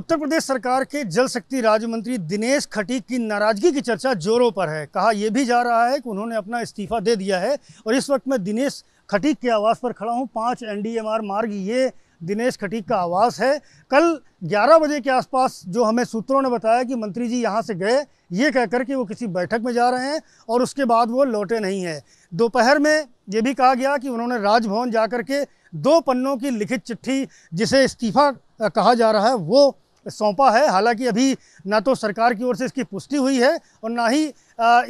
उत्तर प्रदेश सरकार के जल शक्ति राज्य मंत्री दिनेश खटीक की नाराजगी की चर्चा जोरों पर है कहा यह भी जा रहा है कि उन्होंने अपना इस्तीफा दे दिया है और इस वक्त मैं दिनेश खटीक के आवास पर खड़ा हूँ पाँच एनडीएमआर मार्ग ये दिनेश खटीक का आवास है कल 11 बजे के आसपास जो हमें सूत्रों ने बताया कि मंत्री जी यहाँ से गए ये कहकर कि वो किसी बैठक में जा रहे हैं और उसके बाद वो लौटे नहीं हैं दोपहर में ये भी कहा गया कि उन्होंने राजभवन जा के दो पन्नों की लिखित चिट्ठी जिसे इस्तीफा कहा जा रहा है वो सौंपा है हालांकि अभी ना तो सरकार की ओर से इसकी पुष्टि हुई है और ना ही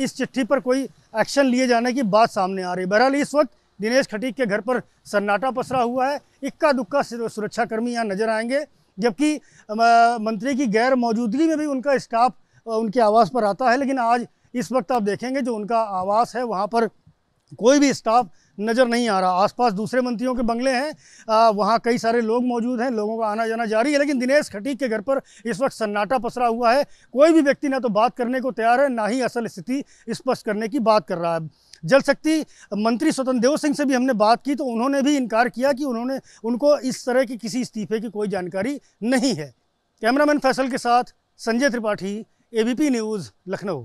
इस चिट्ठी पर कोई एक्शन लिए जाने की बात सामने आ रही है बहरहाल इस वक्त दिनेश खटीक के घर पर सन्नाटा पसरा हुआ है इक्का दुक्का सुरक्षाकर्मी यहाँ नजर आएंगे जबकि मंत्री की गैर मौजूदगी में भी उनका स्टाफ उनके आवास पर आता है लेकिन आज इस वक्त आप देखेंगे जो उनका आवास है वहाँ पर कोई भी स्टाफ नज़र नहीं आ रहा आसपास दूसरे मंत्रियों के बंगले हैं वहाँ कई सारे लोग मौजूद हैं लोगों का आना जाना जारी है लेकिन दिनेश खटीक के घर पर इस वक्त सन्नाटा पसरा हुआ है कोई भी व्यक्ति ना तो बात करने को तैयार है ना ही असल स्थिति स्पष्ट करने की बात कर रहा है जल शक्ति मंत्री स्वतंत्र देव सिंह से भी हमने बात की तो उन्होंने भी इनकार किया कि उन्होंने उनको इस तरह की किसी इस्तीफे की कोई जानकारी नहीं है कैमरामैन फैसल के साथ संजय त्रिपाठी एबीपी न्यूज़ लखनऊ